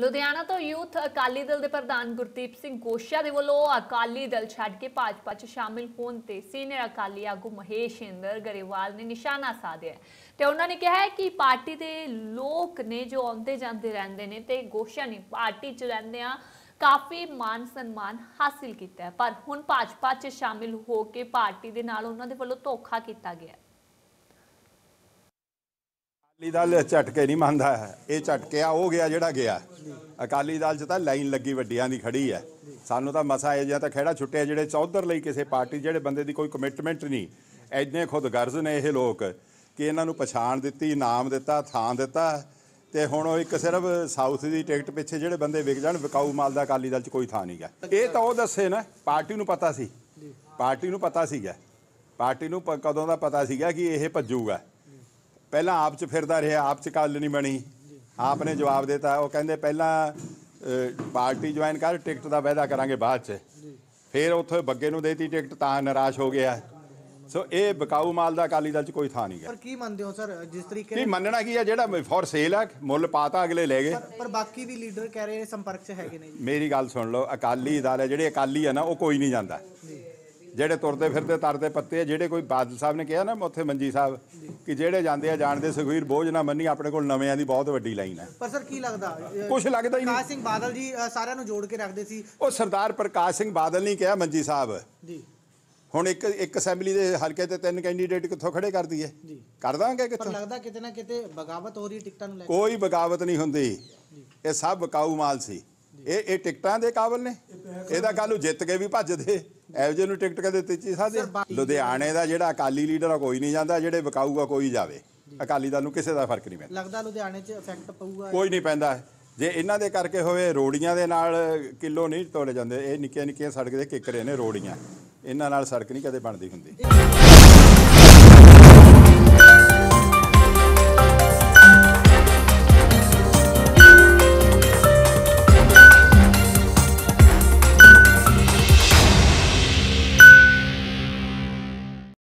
ਲੁਧਿਆਣਾ ਤੋਂ ਯੂਥ ਅਕਾਲੀ ਦਲ ਦੇ ਪ੍ਰਧਾਨ ਗੁਰਦੀਪ ਸਿੰਘ ਗੋਸ਼ਾ ਦੇ ਵੱਲੋਂ ਅਕਾਲੀ ਦਲ ਛੱਡ ਕੇ ਭਾਜਪਾ 'ਚ ਸ਼ਾਮਿਲ ਹੋਣ ਤੇ ਸੀਨੀਅਰ ਅਕਾਲੀ ਆਗੂ ਮਹੇਸ਼ ਇੰਦਰ ਗਰੇਵਾਲ ਨੇ ਨਿਸ਼ਾਨਾ ਸਾਧਿਆ ਤੇ ਉਹਨਾਂ ਨੇ ਕਿਹਾ ਕਿ ਪਾਰਟੀ ਦੇ ਲੋਕ ਨੇ ਜੋ ਆਉਂਦੇ ਜਾਂਦੇ ਰਹਿੰਦੇ ਨੇ ਤੇ ਗੋਸ਼ਾ ਨੇ ਪਾਰਟੀ 'ਚ ਰਹਿੰਦੇ ਆ ਕਾਫੀ ਮਾਨ ਸਨਮਾਨ ਹਾਸਿਲ ਕੀਤਾ ਪਰ ਹੁਣ ਭਾਜਪਾ 'ਚ ਸ਼ਾਮਿਲ ਹੋ ਕੇ ਪਾਰਟੀ ਦੇ ਨਾਲ ਉਹਨਾਂ ਦੇ ਵੱਲੋਂ ਧੋਖਾ ਕੀਤਾ ਗਿਆ ਅਕਾਲੀ ਦਲ ਝਟਕੇ ਨਹੀਂ ਮੰਨਦਾ ਇਹ ਝਟਕਿਆ ਉਹ ਗਿਆ ਜਿਹੜਾ ਗਿਆ ਅਕਾਲੀ ਦਲ 'ਚ ਤਾਂ ਲਾਈਨ ਲੱਗੀ ਵੱਡਿਆਂ ਦੀ ਖੜੀ ਹੈ ਸਾਨੂੰ ਤਾਂ ਮਸਾ ਇਹ ਜਾਂ ਤਾਂ ਖੇੜਾ ਛੁੱਟਿਆ ਜਿਹੜੇ ਚੌਧਰ ਲਈ ਕਿਸੇ ਪਾਰਟੀ ਜਿਹੜੇ ਬੰਦੇ ਦੀ ਕੋਈ ਕਮਿਟਮੈਂਟ ਨਹੀਂ ਐਨੇ ਖੁਦ ਗਰਜ਼ ਨੇ ਇਹ ਲੋਕ ਕਿ ਇਹਨਾਂ ਨੂੰ ਪਛਾਣ ਦਿੱਤੀ ਨਾਮ ਦਿੱਤਾ ਥਾਂ ਦਿੱਤਾ ਤੇ ਹੁਣ ਉਹ ਇੱਕ ਸਿਰਫ ਸਾਊਥ ਦੀ ਟਿਕਟ ਪਿੱਛੇ ਜਿਹੜੇ ਬੰਦੇ ਵਿਕ ਜਾਣ ਵਿਕਾਊ ਮਾਲ ਦਾ ਅਕਾਲੀ ਦਲ 'ਚ ਕੋਈ ਥਾਂ ਨਹੀਂ ਗਿਆ ਇਹ ਤਾਂ ਉਹ ਦੱਸੇ ਨਾ ਪਾਰਟੀ ਨੂੰ ਪਤਾ ਸੀ ਪਾਰਟੀ ਨੂੰ ਪਤਾ ਸੀਗਾ ਪਾਰਟੀ ਨੂੰ ਕਦੋਂ ਦਾ ਪਤਾ ਸੀਗਾ ਕਿ ਇਹ ਭੱਜੂਗਾ ਪਹਿਲਾਂ ਆਪ 'ਚ ਫਿਰਦਾ ਰਿਹਾ ਆਪ 'ਚ ਗੱਲ ਨਹੀਂ ਬਣੀ ਆਪ ਨੇ ਜਵਾਬ ਦਿੱਤਾ ਉਹ ਕਹਿੰਦੇ ਪਹਿਲਾਂ ਪਾਰਟੀ ਜੁਆਇਨ ਕਰ ਟਿਕਟ ਦਾ ਵਾਅਦਾ ਕਰਾਂਗੇ ਬਾਅਦ 'ਚ ਫਿਰ ਉੱਥੇ ਬੱਗੇ ਨੂੰ ਦੇਤੀ ਟਿਕਟ ਤਾਂ ਨਰਾਸ਼ ਹੋ ਗਿਆ ਸੋ ਇਹ ਬਕਾਊ ਮਾਲ ਦਾ ਅਕਾਲੀ ਦਲ 'ਚ ਕੋਈ ਥਾਂ ਨਹੀਂ ਗਿਆ ਪਰ ਕੀ ਮੰਨਦੇ ਹੋ ਸਰ ਜਿਸ ਤਰੀਕੇ ਨਹੀਂ ਮੰਨਣਾ ਕੀ ਹੈ ਜਿਹੜਾ ਫੋਰ ਸੇਲ ਹੈ ਮੁੱਲ ਪਾਤਾ ਅਗਲੇ ਲੈ ਗਏ ਪਰ ਬਾਕੀ ਵੀ ਲੀਡਰ ਕਹਿ ਰਹੇ ਸੰਪਰਕ 'ਚ ਹੈਗੇ ਨੇ ਜੀ ਮੇਰੀ ਗੱਲ ਸੁਣ ਲਓ ਅਕਾਲੀ ਦਲ ਹੈ ਜਿਹੜੇ ਅਕਾਲੀ ਹੈ ਨਾ ਉਹ ਕੋਈ ਨਹੀਂ ਜਾਂਦਾ ਜੀ ਜਿਹੜੇ ਤੁਰਦੇ ਫਿਰਦੇ ਤਰਦੇ ਪੱਤੇ ਜਿਹੜੇ ਕੋਈ ਬਾਦਲ ਸਾਹਿਬ ਨੇ ਕਿਹਾ ਨਾ ਉੱਥੇ ਮੰਜੀ ਸਾਹਿਬ ਕਿ ਜਿਹੜੇ ਜਾਂਦੇ ਆ ਜਾਣਦੇ ਸੁਖਵੀਰ ਬੋਝ ਨਾ ਮੰਨੀ ਆਪਣੇ ਕੋਲ ਨਵਿਆਂ ਦੀ ਬਹੁਤ ਵੱਡੀ ਲਾਈਨ ਹੈ ਪਰ ਸਰ ਕੀ ਲੱਗਦਾ ਕੁਝ ਲੱਗਦਾ ਹੀ ਨਹੀਂ ਪ੍ਰਕਾਸ਼ ਸਿੰਘ ਬਾਦਲ ਜੀ ਸਾਰਿਆਂ ਨੂੰ ਜੋੜ ਕੇ ਰੱਖਦੇ ਸੀ ਉਹ ਸਰਦਾਰ ਪ੍ਰਕਾਸ਼ ਸਿੰਘ ਬਾਦਲ ਨਹੀਂ ਕਿਹਾ ਮੰਜੀ ਸਾਹਿਬ ਜੀ ਹੁਣ ਇੱਕ ਇੱਕ ਅਸੈਂਬਲੀ ਦੇ ਹਲਕੇ ਤੇ ਤਿੰਨ ਕੈਂਡੀਡੇਟ ਕਿੱਥੋਂ ਖੜੇ ਕਰ ਦਈਏ ਜੀ ਕਰ ਦਾਂਗੇ ਕਿੱਥੋਂ ਪਰ ਲੱਗਦਾ ਕਿਤੇ ਨਾ ਕਿਤੇ ਬਗਾਵਤ ਹੋ ਰਹੀ ਟਿਕਟਾਂ ਨੂੰ ਲੈ ਕੇ ਕੋਈ ਬਗਾਵਤ ਨਹੀਂ ਹੁੰਦੀ ਇਹ ਸਭ ਬਕਾਊ ਮਾਲ ਸੀ ਇਹ ਇਹ ਟਿਕਟਾਂ ਦੇ ਕਾਬਲ ਨੇ ਇਹਦਾ ਕੱਲੂ ਜਿੱਤ ਕੇ ਵੀ ਭੱਜਦੇ ਇਹੋ ਜਿਹੇ ਨੂੰ ਟਿਕਟ ਕਦੇ ਦਿੱਤੀ ਸਾਦੇ ਲੁਧਿਆਣੇ ਦਾ ਜਿਹੜਾ ਅਕਾਲੀ ਲੀਡਰ ਆ ਕੋਈ ਨਹੀਂ ਜਾਂਦਾ ਜਿਹੜੇ ਵਿਕਾਊਗਾ ਕੋਈ ਜਾਵੇ ਅਕਾਲੀ ਦਲ ਨੂੰ ਕਿਸੇ ਦਾ ਫਰਕ ਨਹੀਂ ਪੈਂਦਾ ਲੱਗਦਾ ਲੁਧਿਆਣੇ 'ਚ ਇਫੈਕਟ ਪਊਗਾ ਕੋਈ ਨਹੀਂ ਪੈਂਦਾ ਜੇ ਇਹਨਾਂ ਦੇ ਕਰਕੇ ਹੋਵੇ ਰੋੜੀਆਂ ਦੇ ਨਾਲ ਕਿਲੋ ਨਹੀਂ ਤੋੜੇ ਜਾਂਦੇ ਇਹ ਨਿੱਕੇ ਨਿੱਕੇ ਸੜਕ ਦੇ ਕਿਕਰੇ ਨੇ ਰੋੜੀਆਂ ਇਹਨਾਂ ਨਾਲ ਸੜਕ ਨਹੀਂ ਕਦੇ ਬਣਦੀ ਹੁੰਦੀ